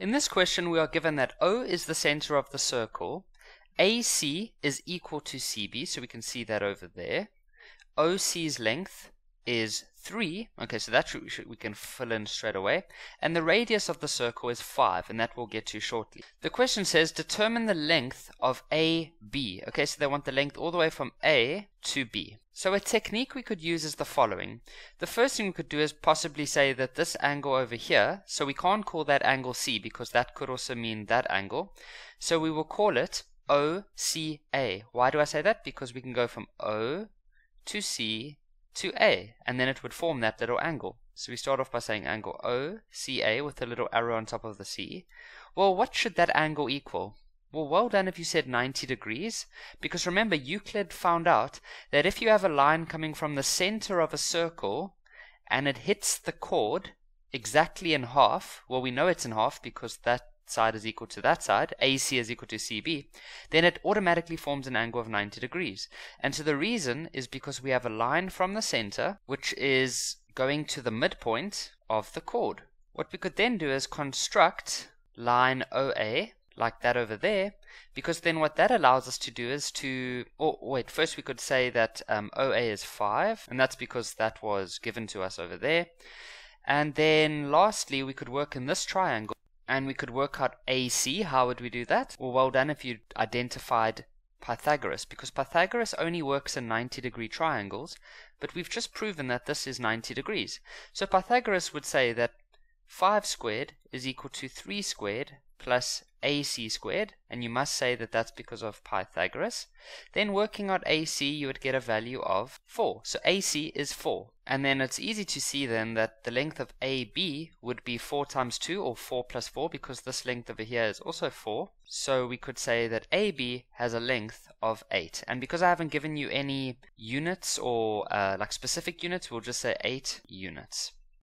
In this question, we are given that O is the center of the circle, AC is equal to CB, so we can see that over there. OC's length is 3, okay, so that we can fill in straight away, and the radius of the circle is 5, and that we'll get to shortly. The question says determine the length of AB, okay, so they want the length all the way from A to B. So a technique we could use is the following. The first thing we could do is possibly say that this angle over here, so we can't call that angle C because that could also mean that angle. So we will call it OCA. Why do I say that? Because we can go from O to C to A, and then it would form that little angle. So we start off by saying angle OCA with a little arrow on top of the C. Well, what should that angle equal? Well, well done if you said 90 degrees, because remember Euclid found out that if you have a line coming from the center of a circle and it hits the chord exactly in half, well, we know it's in half because that side is equal to that side, AC is equal to CB, then it automatically forms an angle of 90 degrees. And so the reason is because we have a line from the center, which is going to the midpoint of the chord. What we could then do is construct line OA like that over there, because then what that allows us to do is to, oh, wait, first we could say that um, OA is 5, and that's because that was given to us over there. And then lastly, we could work in this triangle, and we could work out AC. How would we do that? Well, well done if you identified Pythagoras, because Pythagoras only works in 90 degree triangles, but we've just proven that this is 90 degrees. So Pythagoras would say that 5 squared is equal to 3 squared plus ac squared, and you must say that that's because of Pythagoras. Then working out ac, you would get a value of 4. So ac is 4. And then it's easy to see then that the length of AB would be 4 times 2 or 4 plus 4 because this length over here is also 4. So we could say that AB has a length of 8. And because I haven't given you any units or uh, like specific units, we'll just say 8 units.